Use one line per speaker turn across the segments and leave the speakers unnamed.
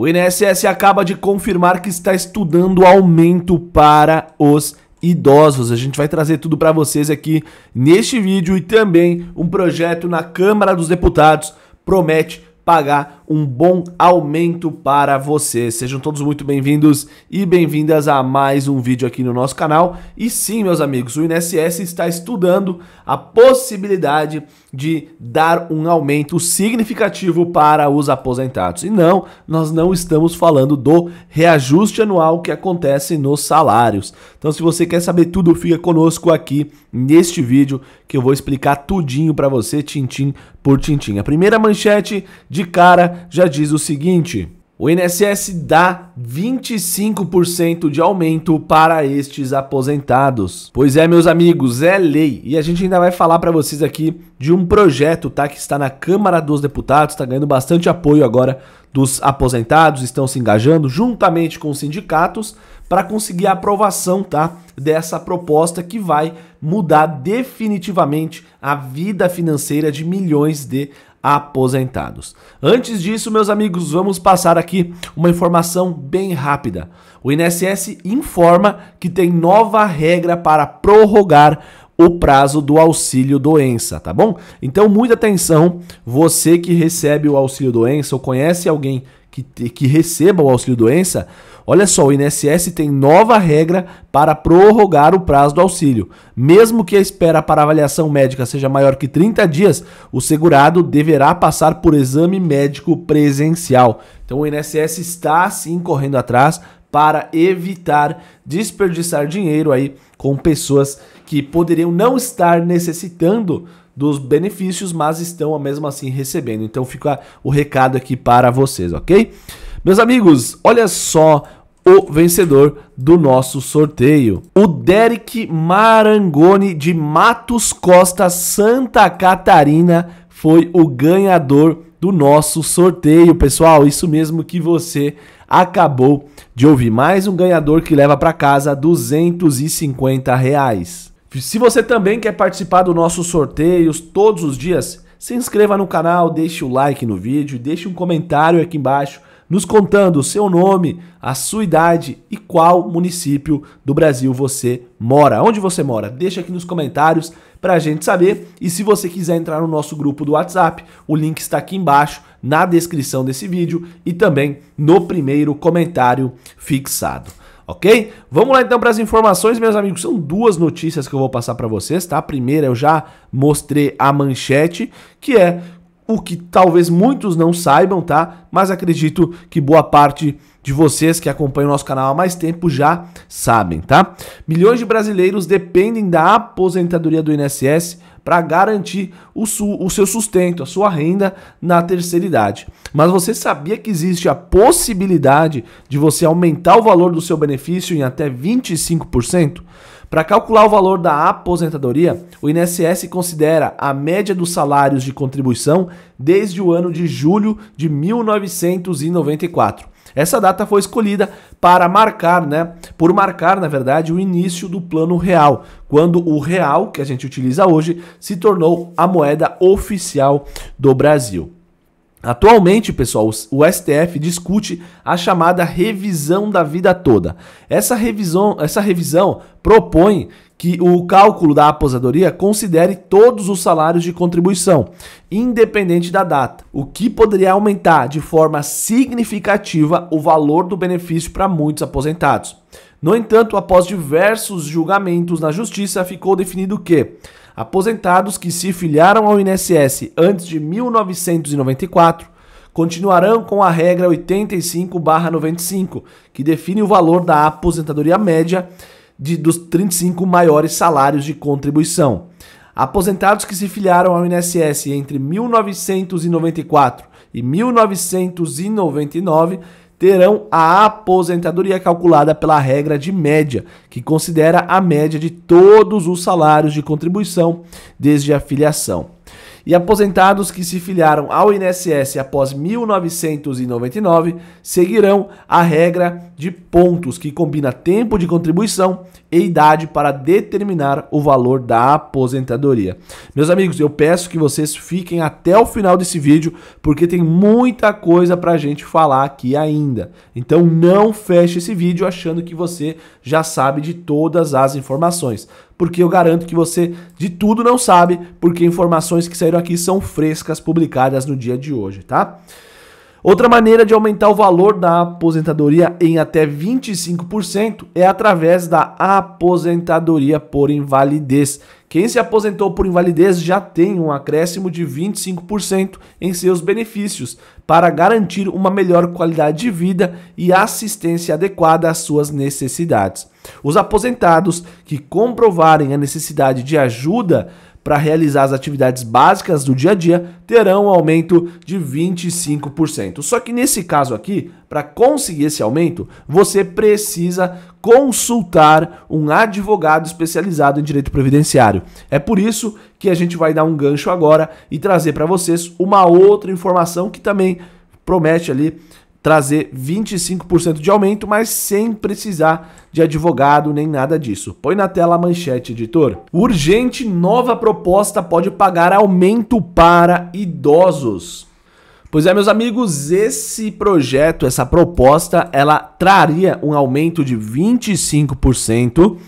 O INSS acaba de confirmar que está estudando aumento para os idosos. A gente vai trazer tudo para vocês aqui neste vídeo e também um projeto na Câmara dos Deputados promete pagar um bom aumento para você. Sejam todos muito bem-vindos e bem-vindas a mais um vídeo aqui no nosso canal. E sim, meus amigos, o INSS está estudando a possibilidade de dar um aumento significativo para os aposentados. E não, nós não estamos falando do reajuste anual que acontece nos salários. Então, se você quer saber tudo, fica conosco aqui neste vídeo que eu vou explicar tudinho para você, tintim por tintim. A primeira manchete de cara já diz o seguinte: o INSS dá 25% de aumento para estes aposentados. Pois é, meus amigos, é lei. E a gente ainda vai falar para vocês aqui de um projeto, tá, que está na Câmara dos Deputados, está ganhando bastante apoio agora dos aposentados, estão se engajando juntamente com os sindicatos para conseguir a aprovação, tá, dessa proposta que vai mudar definitivamente a vida financeira de milhões de aposentados. Antes disso, meus amigos, vamos passar aqui uma informação bem rápida. O INSS informa que tem nova regra para prorrogar o prazo do auxílio doença, tá bom? Então, muita atenção, você que recebe o auxílio doença ou conhece alguém que, que receba o auxílio doença, Olha só, o INSS tem nova regra para prorrogar o prazo do auxílio. Mesmo que a espera para avaliação médica seja maior que 30 dias, o segurado deverá passar por exame médico presencial. Então o INSS está sim correndo atrás para evitar desperdiçar dinheiro aí com pessoas que poderiam não estar necessitando dos benefícios, mas estão mesmo assim recebendo. Então fica o recado aqui para vocês, ok? Meus amigos, olha só o vencedor do nosso sorteio. O Derek Marangoni de Matos Costa, Santa Catarina, foi o ganhador do nosso sorteio, pessoal. Isso mesmo que você acabou de ouvir. Mais um ganhador que leva para casa 250 reais. Se você também quer participar dos nossos sorteios todos os dias, se inscreva no canal, deixe o like no vídeo, deixe um comentário aqui embaixo nos contando o seu nome, a sua idade e qual município do Brasil você mora. Onde você mora? Deixa aqui nos comentários para a gente saber. E se você quiser entrar no nosso grupo do WhatsApp, o link está aqui embaixo na descrição desse vídeo e também no primeiro comentário fixado. Ok? Vamos lá então para as informações, meus amigos. São duas notícias que eu vou passar para vocês, tá? A primeira eu já mostrei a manchete, que é o que talvez muitos não saibam, tá? Mas acredito que boa parte de vocês que acompanham o nosso canal há mais tempo já sabem, tá? Milhões de brasileiros dependem da aposentadoria do INSS para garantir o, o, seu sustento, a sua renda na terceira idade. Mas você sabia que existe a possibilidade de você aumentar o valor do seu benefício em até 25%? Para calcular o valor da aposentadoria, o INSS considera a média dos salários de contribuição desde o ano de julho de 1994. Essa data foi escolhida para marcar, né, por marcar, na verdade, o início do Plano Real, quando o real que a gente utiliza hoje se tornou a moeda oficial do Brasil. Atualmente, pessoal, o STF discute a chamada revisão da vida toda. Essa revisão, essa revisão propõe que o cálculo da aposentadoria considere todos os salários de contribuição, independente da data, o que poderia aumentar de forma significativa o valor do benefício para muitos aposentados. No entanto, após diversos julgamentos na justiça, ficou definido que aposentados que se filiaram ao INSS antes de 1994 continuarão com a regra 85/95, que define o valor da aposentadoria média de, dos 35 maiores salários de contribuição. Aposentados que se filiaram ao INSS entre 1994 e 1999 terão a aposentadoria calculada pela regra de média, que considera a média de todos os salários de contribuição desde a filiação e aposentados que se filiaram ao INSS após 1999 seguirão a regra de pontos, que combina tempo de contribuição e idade para determinar o valor da aposentadoria. Meus amigos, eu peço que vocês fiquem até o final desse vídeo, porque tem muita coisa para a gente falar aqui ainda. Então não feche esse vídeo achando que você já sabe de todas as informações porque eu garanto que você de tudo não sabe, porque informações que saíram aqui são frescas, publicadas no dia de hoje, tá? Outra maneira de aumentar o valor da aposentadoria em até 25% é através da aposentadoria por invalidez. Quem se aposentou por invalidez já tem um acréscimo de 25% em seus benefícios para garantir uma melhor qualidade de vida e assistência adequada às suas necessidades. Os aposentados que comprovarem a necessidade de ajuda para realizar as atividades básicas do dia a dia terão um aumento de 25%. Só que nesse caso aqui, para conseguir esse aumento, você precisa consultar um advogado especializado em direito previdenciário. É por isso que a gente vai dar um gancho agora e trazer para vocês uma outra informação que também promete ali trazer 25% de aumento, mas sem precisar de advogado nem nada disso. Põe na tela a manchete, editor. Urgente, nova proposta pode pagar aumento para idosos. Pois é, meus amigos, esse projeto, essa proposta, ela traria um aumento de 25%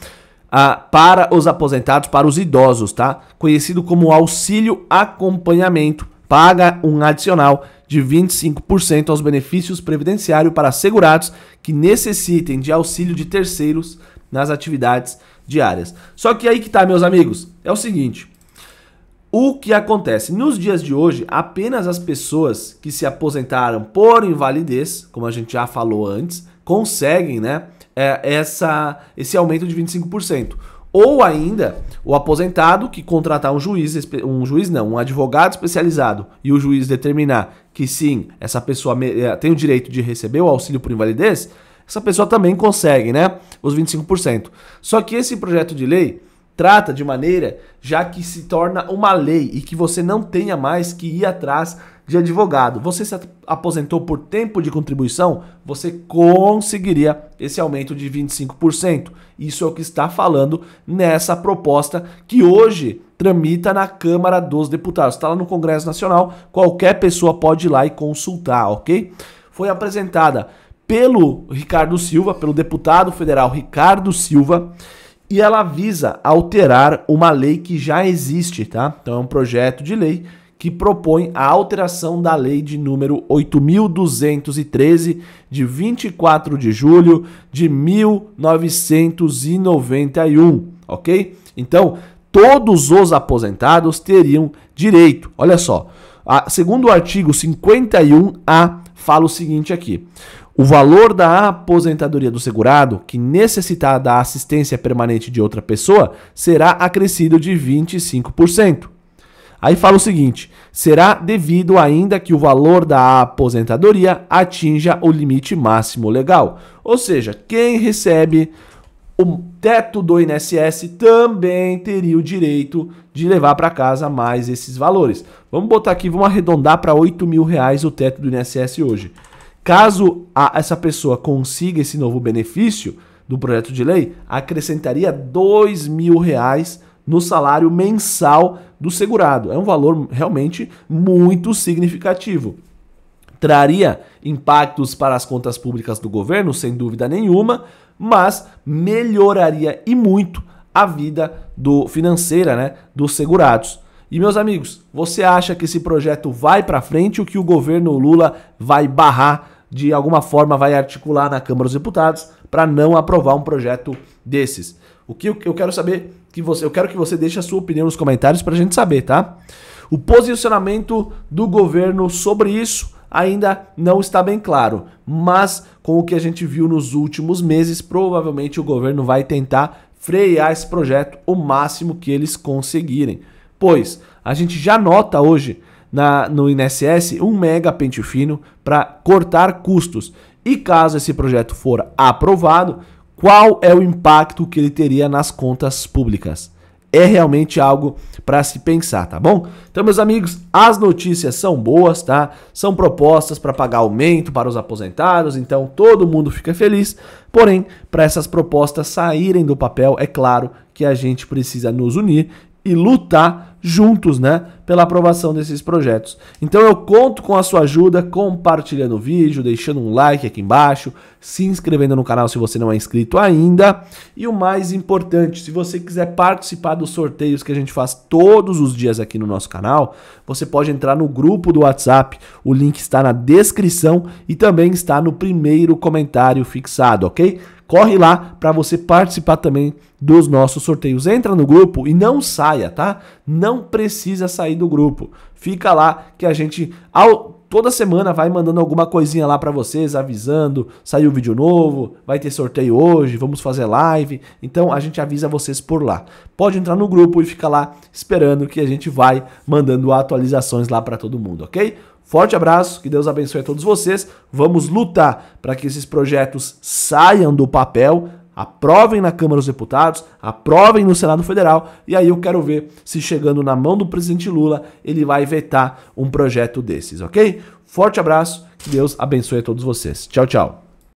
ah, para os aposentados, para os idosos, tá? Conhecido como auxílio acompanhamento paga um adicional de 25% aos benefícios previdenciários para segurados que necessitem de auxílio de terceiros nas atividades diárias. Só que aí que tá, meus amigos, é o seguinte: o que acontece? Nos dias de hoje, apenas as pessoas que se aposentaram por invalidez, como a gente já falou antes, conseguem, né? É, essa, esse aumento de 25%. Ou ainda, o aposentado que contratar um juiz, um juiz não, um advogado especializado e o juiz determinar que sim, essa pessoa eh, tem o direito de receber o auxílio por invalidez, essa pessoa também consegue, né? Os 25%. Só que esse projeto de lei trata de maneira já que se torna uma lei e que você não tenha mais que ir atrás de advogado, você se aposentou por tempo de contribuição, você conseguiria esse aumento de 25%. Isso é o que está falando nessa proposta que hoje tramita na Câmara dos Deputados. Está lá no Congresso Nacional, qualquer pessoa pode ir lá e consultar, ok? Foi apresentada pelo Ricardo Silva, pelo deputado federal Ricardo Silva e ela visa alterar uma lei que já existe, tá? Então é um projeto de lei que propõe a alteração da lei de número 8213 de 24 de julho de 1991, OK? Então, todos os aposentados teriam direito. Olha só, a, segundo o artigo 51A fala o seguinte aqui: o valor da aposentadoria do segurado que necessitar da assistência permanente de outra pessoa será acrescido de 25%. Aí fala o seguinte: será devido ainda que o valor da aposentadoria atinja o limite máximo legal. Ou seja, quem recebe o teto do INSS também teria o direito de levar para casa mais esses valores. Vamos botar aqui, vamos arredondar para 8 mil reais o teto do INSS hoje. Caso a, essa pessoa consiga esse novo benefício do projeto de lei, acrescentaria 2 mil reais no salário mensal do segurado. É um valor realmente muito significativo. Traria impactos para as contas públicas do governo, sem dúvida nenhuma, mas melhoraria e muito a vida do financeira, né, dos segurados. E meus amigos, você acha que esse projeto vai para frente ou que o governo Lula vai barrar de alguma forma vai articular na Câmara dos Deputados para não aprovar um projeto desses? O que eu, quero saber que você, eu quero que você deixe a sua opinião nos comentários para a gente saber, tá? O posicionamento do governo sobre isso ainda não está bem claro, mas com o que a gente viu nos últimos meses, provavelmente o governo vai tentar frear esse projeto o máximo que eles conseguirem. Pois a gente já nota hoje na, no INSS um mega pente fino para cortar custos. E caso esse projeto for aprovado, qual é o impacto que ele teria nas contas públicas. É realmente algo para se pensar, tá bom? Então, meus amigos, as notícias são boas, tá? São propostas para pagar aumento para os aposentados, então todo mundo fica feliz. Porém, para essas propostas saírem do papel, é claro que a gente precisa nos unir e lutar juntos, né, pela aprovação desses projetos. Então eu conto com a sua ajuda compartilhando o vídeo, deixando um like aqui embaixo, se inscrevendo no canal se você não é inscrito ainda, e o mais importante, se você quiser participar dos sorteios que a gente faz todos os dias aqui no nosso canal, você pode entrar no grupo do WhatsApp, o link está na descrição e também está no primeiro comentário fixado, OK? corre lá para você participar também dos nossos sorteios. Entra no grupo e não saia, tá? Não precisa sair do grupo. Fica lá que a gente ao Toda semana vai mandando alguma coisinha lá para vocês, avisando, saiu vídeo novo, vai ter sorteio hoje, vamos fazer live. Então a gente avisa vocês por lá. Pode entrar no grupo e ficar lá esperando que a gente vai mandando atualizações lá para todo mundo, ok? Forte abraço, que Deus abençoe a todos vocês. Vamos lutar para que esses projetos saiam do papel aprovem na Câmara dos Deputados, aprovem no Senado Federal, e aí eu quero ver se chegando na mão do presidente Lula ele vai vetar um projeto desses, ok? Forte abraço, que Deus abençoe a todos vocês. Tchau, tchau.